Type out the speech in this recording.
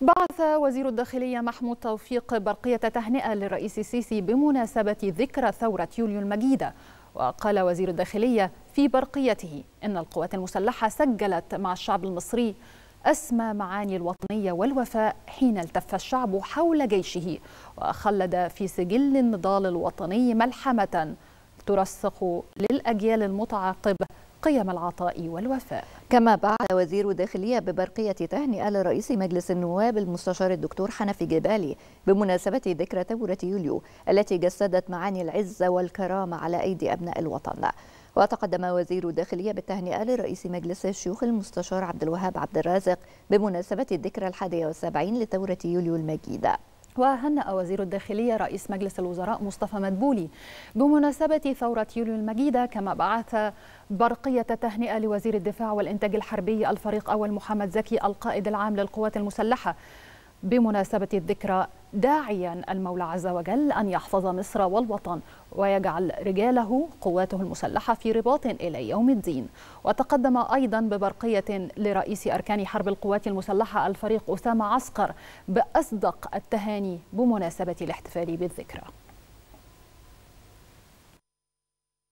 بعث وزير الداخلية محمود توفيق برقية تهنئة للرئيس السيسي بمناسبة ذكرى ثورة يوليو المجيدة وقال وزير الداخلية في برقيته إن القوات المسلحة سجلت مع الشعب المصري أسمى معاني الوطنية والوفاء حين التف الشعب حول جيشه وخلد في سجل النضال الوطني ملحمة ترسخ للأجيال المتعاقبة قيم العطاء والوفاء كما بعد وزير الداخلية ببرقية تهنئة لرئيس مجلس النواب المستشار الدكتور حنفي جبالي بمناسبة ذكرى ثورة يوليو التي جسدت معاني العزة والكرامة على أيدي أبناء الوطن وتقدم وزير الداخلية بالتهنئة لرئيس مجلس الشيوخ المستشار عبد الوهاب عبد الرازق بمناسبة الذكرى الحادية والسبعين لثورة يوليو المجيدة وهنأ وزير الداخلية رئيس مجلس الوزراء مصطفى مدبولي بمناسبة ثورة يوليو المجيدة كما بعث برقية تهنئة لوزير الدفاع والإنتاج الحربي الفريق أول محمد زكي القائد العام للقوات المسلحة بمناسبة الذكرى داعيا المولى عز وجل أن يحفظ مصر والوطن ويجعل رجاله قواته المسلحة في رباط إلى يوم الدين وتقدم أيضا ببرقية لرئيس أركان حرب القوات المسلحة الفريق أسامة عسكر بأصدق التهاني بمناسبة الاحتفال بالذكرى